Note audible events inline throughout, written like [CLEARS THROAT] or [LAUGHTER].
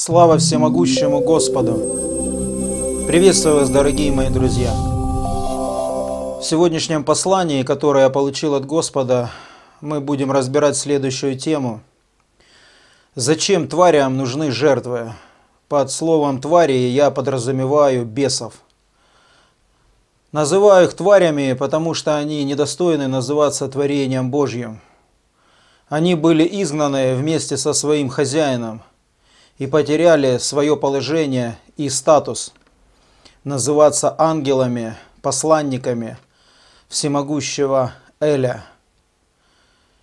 Слава всемогущему Господу! Приветствую вас, дорогие мои друзья! В сегодняшнем послании, которое я получил от Господа, мы будем разбирать следующую тему. Зачем тварям нужны жертвы? Под словом «твари» я подразумеваю бесов. Называю их тварями, потому что они недостойны называться творением Божьим. Они были изгнаны вместе со своим хозяином – и потеряли свое положение и статус. Называться ангелами, посланниками всемогущего Эля.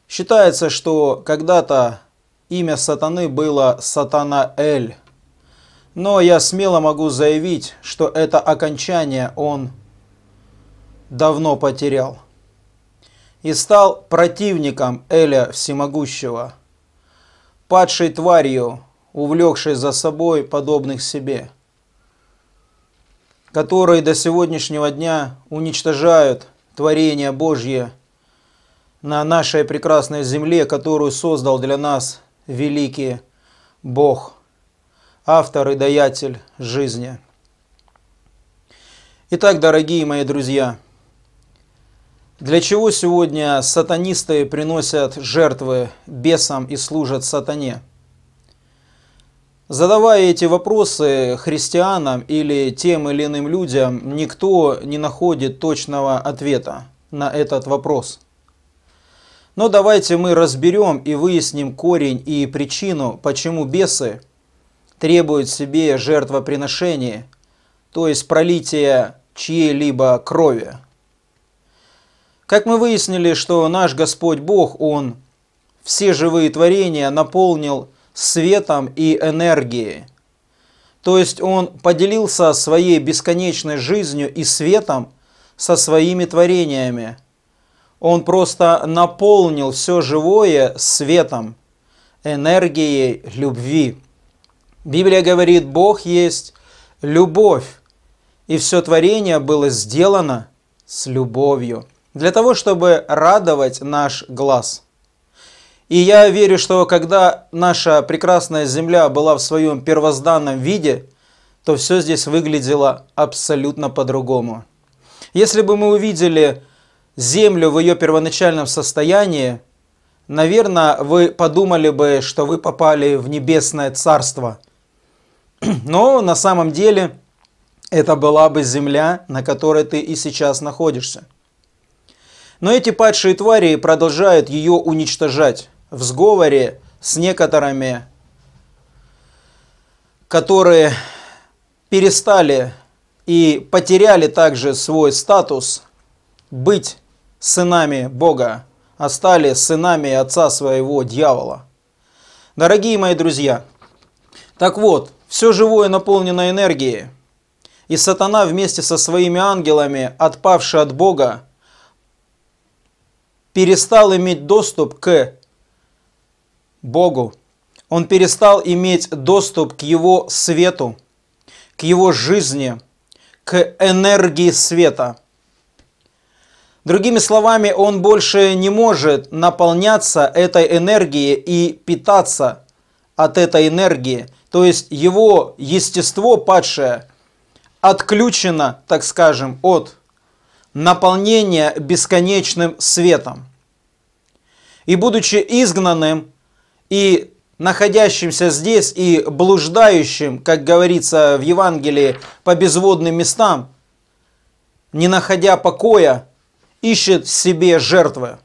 Считается, что когда-то имя сатаны было Сатана Эль. Но я смело могу заявить, что это окончание он давно потерял. И стал противником Эля Всемогущего, падшей тварью, увлекший за собой подобных себе, которые до сегодняшнего дня уничтожают творение Божье на нашей прекрасной земле, которую создал для нас великий Бог, автор и даятель жизни. Итак, дорогие мои друзья, для чего сегодня сатанисты приносят жертвы бесам и служат сатане – Задавая эти вопросы христианам или тем или иным людям, никто не находит точного ответа на этот вопрос. Но давайте мы разберем и выясним корень и причину, почему бесы требуют себе жертвоприношения, то есть пролития чьей-либо крови. Как мы выяснили, что наш Господь Бог, Он все живые творения наполнил светом и энергией. То есть он поделился своей бесконечной жизнью и светом со своими творениями. Он просто наполнил все живое светом, энергией любви. Библия говорит, Бог есть любовь, и все творение было сделано с любовью, для того, чтобы радовать наш глаз – и я верю, что когда наша прекрасная земля была в своем первозданном виде, то все здесь выглядело абсолютно по-другому. Если бы мы увидели землю в ее первоначальном состоянии, наверное, вы подумали бы, что вы попали в небесное царство. [CLEARS THROAT] Но на самом деле это была бы земля, на которой ты и сейчас находишься. Но эти падшие твари продолжают ее уничтожать в сговоре с некоторыми, которые перестали и потеряли также свой статус быть сынами Бога, а стали сынами отца своего дьявола. Дорогие мои друзья, так вот, все живое наполнено энергией, и сатана вместе со своими ангелами, отпавший от Бога, перестал иметь доступ к Богу. Он перестал иметь доступ к Его свету, к Его жизни, к энергии света. Другими словами, он больше не может наполняться этой энергией и питаться от этой энергии. То есть его естество падшее отключено, так скажем, от наполнения бесконечным светом. И будучи изгнанным и находящимся здесь и блуждающим, как говорится в Евангелии, по безводным местам, не находя покоя, ищет в себе жертвы.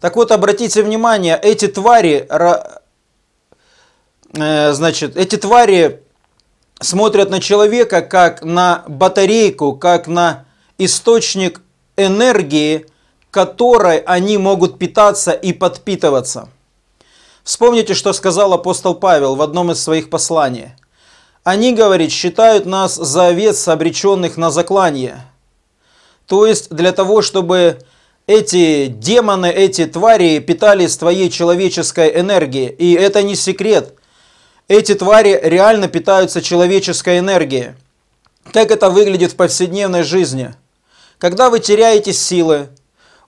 Так вот, обратите внимание, эти твари, э, значит, эти твари смотрят на человека как на батарейку, как на источник энергии, которой они могут питаться и подпитываться – Вспомните, что сказал апостол Павел в одном из своих посланий. Они, говорит, считают нас за овец, обреченных на заклание. То есть для того, чтобы эти демоны, эти твари питались твоей человеческой энергией. И это не секрет. Эти твари реально питаются человеческой энергией. Как это выглядит в повседневной жизни? Когда вы теряете силы,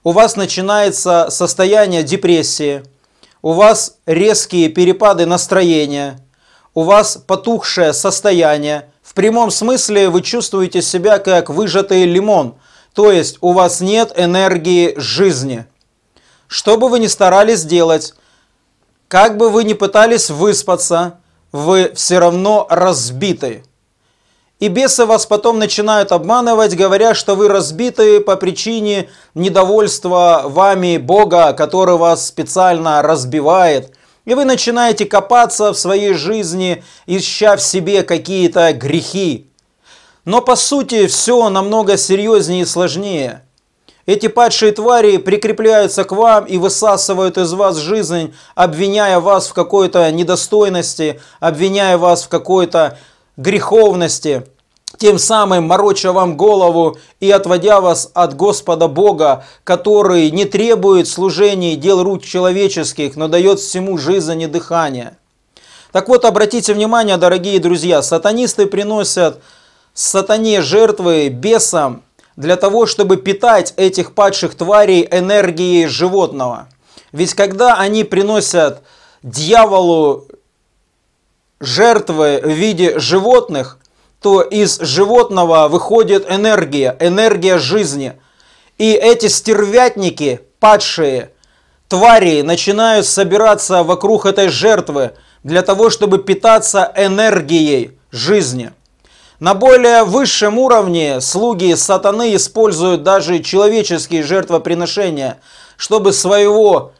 у вас начинается состояние депрессии – у вас резкие перепады настроения, у вас потухшее состояние. В прямом смысле вы чувствуете себя как выжатый лимон, то есть у вас нет энергии жизни. Что бы вы ни старались делать, как бы вы ни пытались выспаться, вы все равно разбитый. И бесы вас потом начинают обманывать, говоря, что вы разбиты по причине недовольства вами Бога, который вас специально разбивает. И вы начинаете копаться в своей жизни, ища в себе какие-то грехи. Но по сути все намного серьезнее и сложнее. Эти падшие твари прикрепляются к вам и высасывают из вас жизнь, обвиняя вас в какой-то недостойности, обвиняя вас в какой-то греховности, тем самым мороча вам голову и отводя вас от Господа Бога, который не требует служений дел рук человеческих, но дает всему жизнь и дыхание. Так вот, обратите внимание, дорогие друзья, сатанисты приносят сатане жертвы бесам для того, чтобы питать этих падших тварей энергией животного. Ведь когда они приносят дьяволу жертвы в виде животных, то из животного выходит энергия, энергия жизни. И эти стервятники, падшие, твари начинают собираться вокруг этой жертвы для того, чтобы питаться энергией жизни. На более высшем уровне слуги сатаны используют даже человеческие жертвоприношения, чтобы своего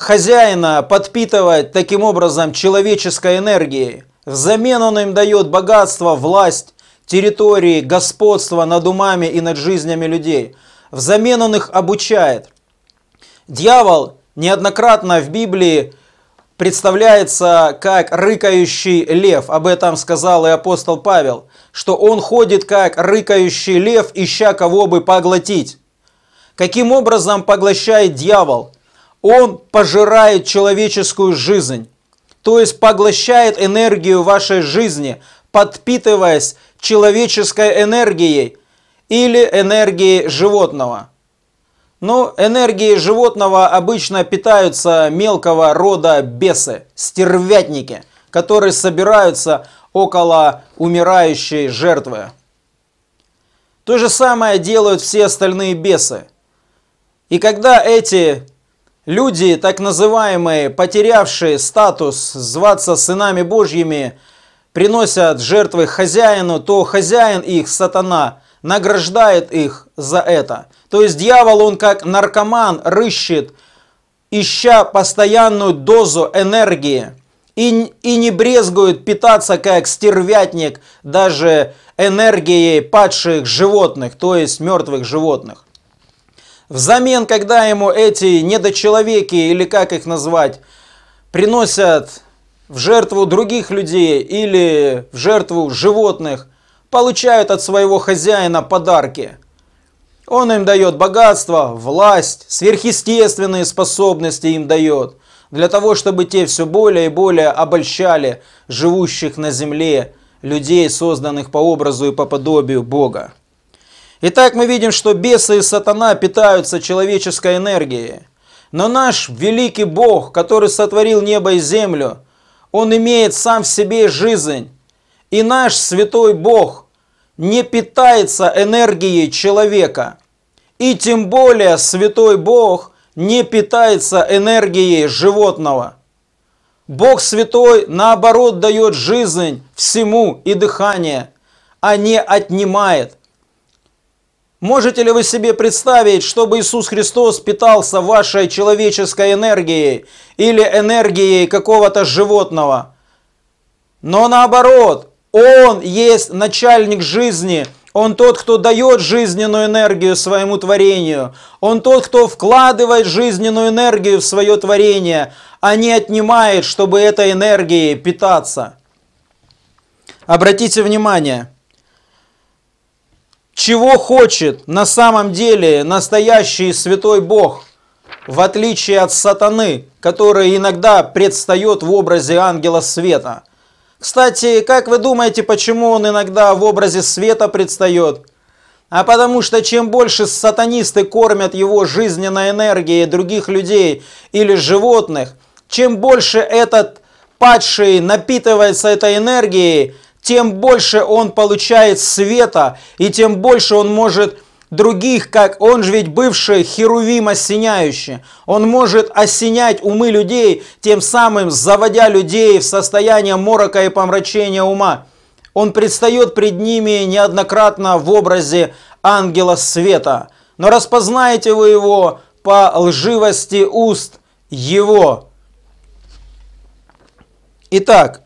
хозяина подпитывает таким образом человеческой энергией. Взамен он им дает богатство, власть, территории, господство над умами и над жизнями людей. Взамен он их обучает. Дьявол неоднократно в Библии представляется как рыкающий лев. Об этом сказал и апостол Павел, что он ходит как рыкающий лев, ища кого бы поглотить. Каким образом поглощает дьявол? Он пожирает человеческую жизнь, то есть поглощает энергию вашей жизни, подпитываясь человеческой энергией или энергией животного. Но энергией животного обычно питаются мелкого рода бесы, стервятники, которые собираются около умирающей жертвы. То же самое делают все остальные бесы. И когда эти Люди, так называемые, потерявшие статус зваться сынами Божьими, приносят жертвы хозяину, то хозяин их, сатана, награждает их за это. То есть дьявол, он как наркоман рыщет, ища постоянную дозу энергии и, и не брезгует питаться как стервятник даже энергией падших животных, то есть мертвых животных. Взамен, когда ему эти недочеловеки, или как их назвать, приносят в жертву других людей или в жертву животных, получают от своего хозяина подарки. Он им дает богатство, власть, сверхъестественные способности им дает, для того, чтобы те все более и более обольщали живущих на земле людей, созданных по образу и по подобию Бога. Итак, мы видим, что бесы и сатана питаются человеческой энергией. Но наш великий Бог, который сотворил небо и землю, Он имеет сам в себе жизнь. И наш святой Бог не питается энергией человека. И тем более святой Бог не питается энергией животного. Бог святой, наоборот, дает жизнь всему и дыхание, а не отнимает. Можете ли вы себе представить, чтобы Иисус Христос питался вашей человеческой энергией или энергией какого-то животного? Но наоборот, Он есть начальник жизни – он тот, кто дает жизненную энергию своему творению. Он тот, кто вкладывает жизненную энергию в свое творение, а не отнимает, чтобы этой энергией питаться. Обратите внимание, чего хочет на самом деле настоящий святой Бог, в отличие от сатаны, который иногда предстает в образе ангела света. Кстати, как вы думаете, почему он иногда в образе света предстает? А потому что чем больше сатанисты кормят его жизненной энергией других людей или животных, чем больше этот падший напитывается этой энергией, тем больше он получает света, и тем больше он может других, как он же ведь бывший херувим осеняющий. Он может осенять умы людей, тем самым заводя людей в состояние морока и помрачения ума. Он предстает пред ними неоднократно в образе ангела света. Но распознаете вы его по лживости уст его. Итак,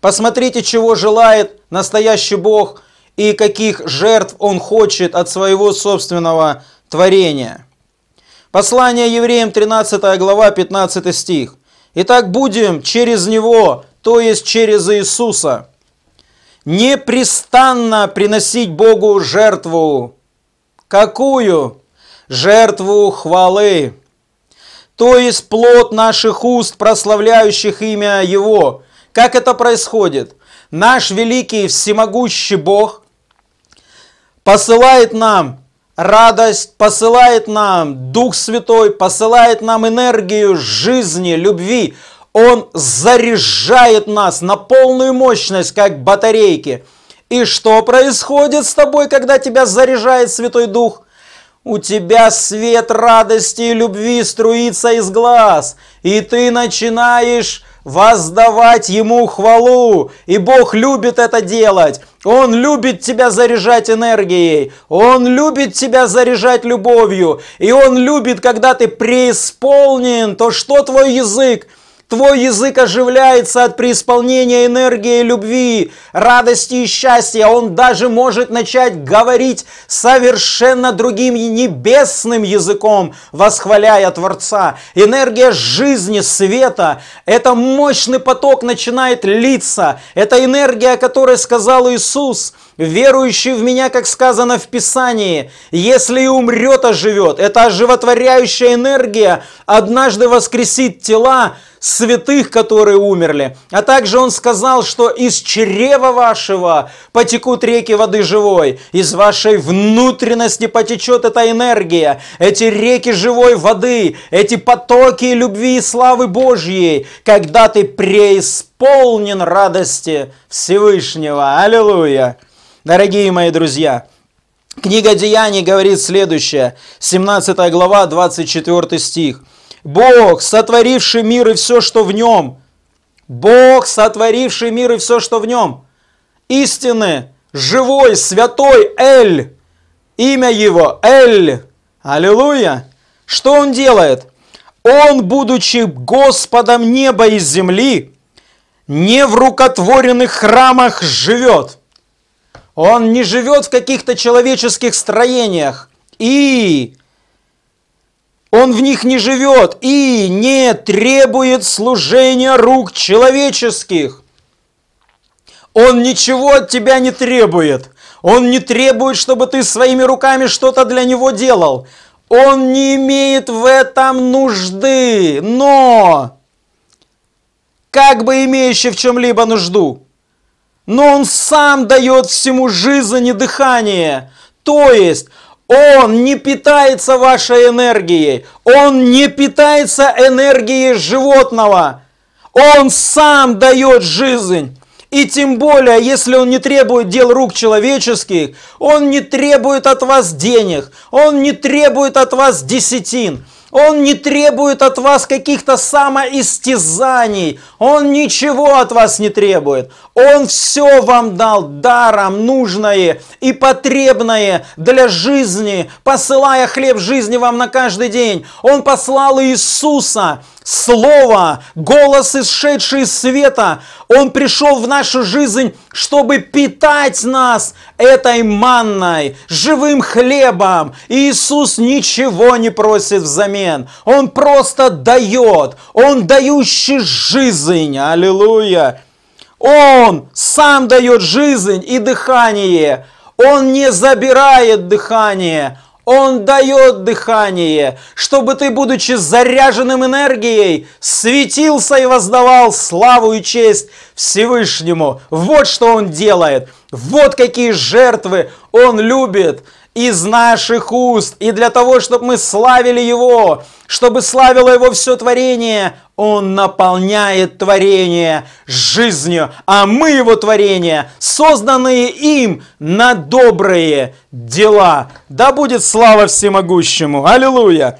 Посмотрите, чего желает настоящий Бог и каких жертв Он хочет от своего собственного творения. Послание евреям 13 глава 15 стих. Итак, будем через Него, то есть через Иисуса, непрестанно приносить Богу жертву. Какую? Жертву хвалы. То есть плод наших уст, прославляющих имя Его. Как это происходит? Наш великий всемогущий Бог посылает нам радость, посылает нам Дух Святой, посылает нам энергию жизни, любви. Он заряжает нас на полную мощность, как батарейки. И что происходит с тобой, когда тебя заряжает Святой Дух? У тебя свет радости и любви струится из глаз, и ты начинаешь воздавать Ему хвалу. И Бог любит это делать. Он любит тебя заряжать энергией. Он любит тебя заряжать любовью. И Он любит, когда ты преисполнен, то что твой язык – Твой язык оживляется от преисполнения энергии любви, радости и счастья. Он даже может начать говорить совершенно другим небесным языком, восхваляя Творца. Энергия жизни, света, это мощный поток начинает литься. Это энергия, о которой сказал Иисус. Верующий в меня, как сказано в Писании, если и умрет, оживет. Это оживотворяющая энергия однажды воскресит тела, святых, которые умерли. А также он сказал, что из чрева вашего потекут реки воды живой, из вашей внутренности потечет эта энергия, эти реки живой воды, эти потоки любви и славы Божьей, когда ты преисполнен радости Всевышнего. Аллилуйя! Дорогие мои друзья, книга Деяний говорит следующее, 17 глава, 24 стих – Бог, сотворивший мир и все, что в нем. Бог, сотворивший мир и все, что в нем. Истины, живой, святой Эль. Имя его Эль. Аллилуйя. Что он делает? Он, будучи Господом неба и земли, не в рукотворенных храмах живет. Он не живет в каких-то человеческих строениях. И он в них не живет и не требует служения рук человеческих. Он ничего от тебя не требует. Он не требует, чтобы ты своими руками что-то для него делал. Он не имеет в этом нужды. Но, как бы имеющий в чем-либо нужду, но он сам дает всему жизнь и дыхание. То есть, он не питается вашей энергией. Он не питается энергией животного. Он сам дает жизнь. И тем более, если он не требует дел рук человеческих, он не требует от вас денег, он не требует от вас десятин, он не требует от вас каких-то самоистязаний, он ничего от вас не требует. Он все вам дал даром нужное и потребное для жизни, посылая хлеб жизни вам на каждый день. Он послал Иисуса, Слово, голос, исшедший из света. Он пришел в нашу жизнь, чтобы питать нас этой манной, живым хлебом. Иисус ничего не просит взамен. Он просто дает. Он дающий жизнь. Аллилуйя. Он сам дает жизнь и дыхание. Он не забирает дыхание. Он дает дыхание, чтобы ты, будучи заряженным энергией, светился и воздавал славу и честь Всевышнему. Вот что Он делает. Вот какие жертвы Он любит из наших уст, и для того, чтобы мы славили Его, чтобы славило Его все творение, Он наполняет творение жизнью, а мы Его творение, созданные им на добрые дела. Да будет слава всемогущему! Аллилуйя!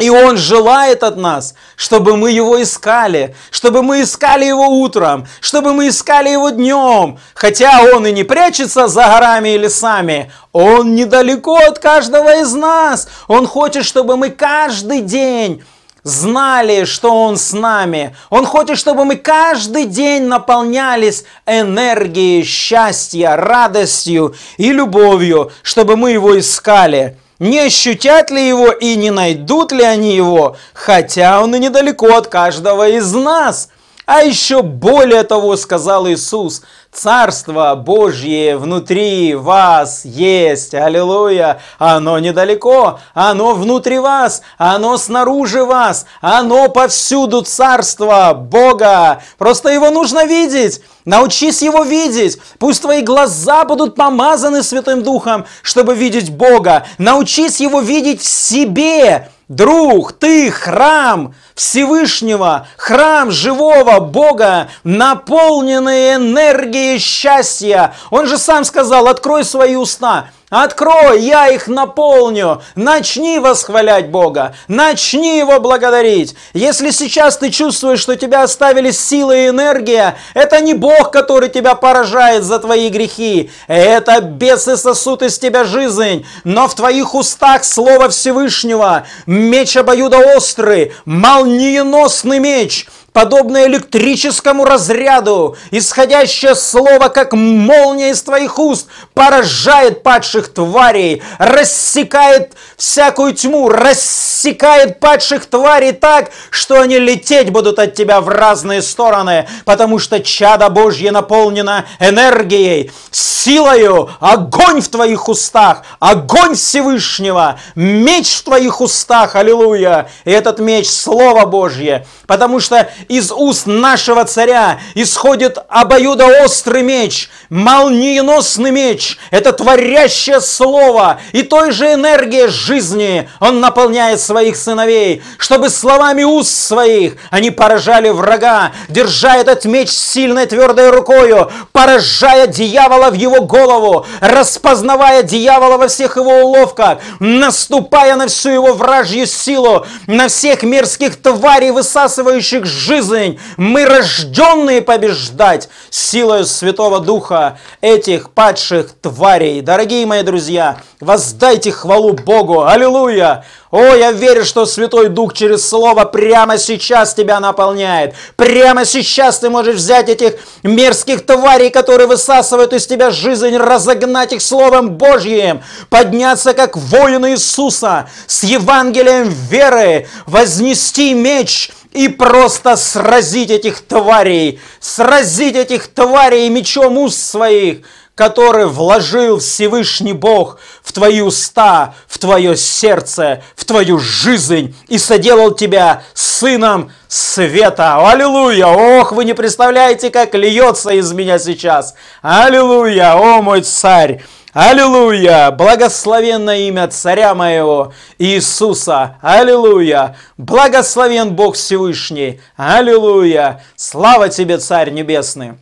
И Он желает от нас, чтобы мы Его искали, чтобы мы искали Его утром, чтобы мы искали Его днем. Хотя Он и не прячется за горами и лесами, Он недалеко от каждого из нас. Он хочет, чтобы мы каждый день знали, что Он с нами. Он хочет, чтобы мы каждый день наполнялись энергией, счастья, радостью и любовью, чтобы мы Его искали не ощутят ли его и не найдут ли они его, хотя он и недалеко от каждого из нас – а еще более того сказал Иисус, Царство Божье внутри вас есть, аллилуйя, оно недалеко, оно внутри вас, оно снаружи вас, оно повсюду Царство Бога. Просто его нужно видеть, научись его видеть, пусть твои глаза будут помазаны Святым Духом, чтобы видеть Бога, научись его видеть в себе, Друг, ты храм Всевышнего, храм живого Бога, наполненный энергией счастья. Он же сам сказал, открой свои уста, Открой, я их наполню. Начни восхвалять Бога. Начни Его благодарить. Если сейчас ты чувствуешь, что тебя оставили сила и энергия, это не Бог, который тебя поражает за твои грехи. Это бесы сосут из тебя жизнь. Но в твоих устах слово Всевышнего. Меч обоюдоострый, молниеносный меч – подобное электрическому разряду. Исходящее слово, как молния из твоих уст, поражает падших тварей, рассекает всякую тьму, рассекает падших тварей так, что они лететь будут от тебя в разные стороны, потому что чада Божье наполнено энергией, силою, огонь в твоих устах, огонь Всевышнего, меч в твоих устах, аллилуйя, и этот меч – Слово Божье, потому что из уст нашего царя исходит обоюдоострый меч, молниеносный меч, это творящее слово, и той же энергии жизни он наполняет своих сыновей, чтобы словами уст своих они поражали врага, держа этот меч сильной твердой рукою, поражая дьявола в его голову, распознавая дьявола во всех его уловках, наступая на всю его вражью силу, на всех мерзких тварей, высасывающих жизнь, жизнь. Мы рожденные побеждать силой Святого Духа этих падших тварей. Дорогие мои друзья, воздайте хвалу Богу. Аллилуйя! О, я верю, что Святой Дух через Слово прямо сейчас тебя наполняет. Прямо сейчас ты можешь взять этих мерзких тварей, которые высасывают из тебя жизнь, разогнать их Словом Божьим, подняться как воины Иисуса с Евангелием веры, вознести меч – и просто сразить этих тварей, сразить этих тварей мечом уст своих, который вложил Всевышний Бог в твои уста, в твое сердце, в твою жизнь и соделал тебя сыном света. Аллилуйя! Ох, вы не представляете, как льется из меня сейчас. Аллилуйя! О, мой царь! Аллилуйя! благословенное имя Царя моего Иисуса! Аллилуйя! Благословен Бог Всевышний! Аллилуйя! Слава Тебе, Царь Небесный!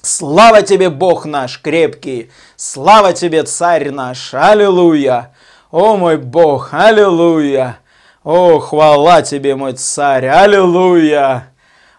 Слава Тебе, Бог наш крепкий! Слава Тебе, Царь наш! Аллилуйя! О мой Бог! Аллилуйя! О, хвала Тебе, мой Царь! Аллилуйя!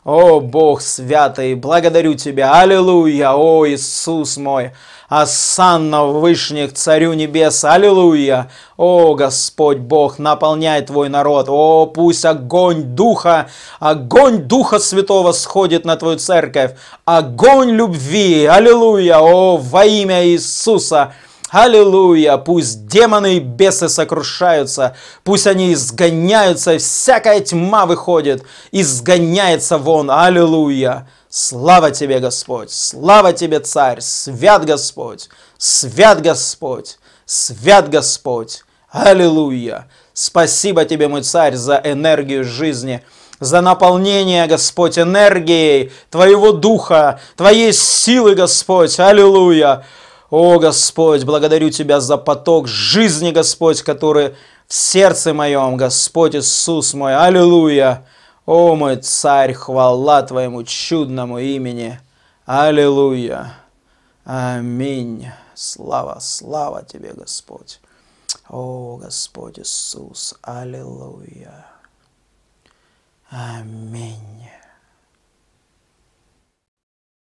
О, Бог святый, благодарю Тебя, аллилуйя, о, Иисус мой, Ассанна вышних Царю Небес, аллилуйя, о, Господь Бог, наполняй Твой народ, о, пусть огонь Духа, огонь Духа Святого сходит на Твою церковь, огонь любви, аллилуйя, о, во имя Иисуса, Аллилуйя! Пусть демоны и бесы сокрушаются, пусть они изгоняются, всякая тьма выходит, изгоняется вон. Аллилуйя! Слава Тебе, Господь! Слава Тебе, Царь! Свят Господь! Свят Господь! Свят Господь! Аллилуйя! Спасибо Тебе, мой Царь, за энергию жизни за наполнение, Господь, энергией Твоего Духа, Твоей силы, Господь. Аллилуйя! О, Господь, благодарю Тебя за поток жизни, Господь, который в сердце моем, Господь Иисус мой. Аллилуйя! О, мой Царь, хвала Твоему чудному имени. Аллилуйя! Аминь! Слава, слава Тебе, Господь! О, Господь Иисус, аллилуйя! Аминь!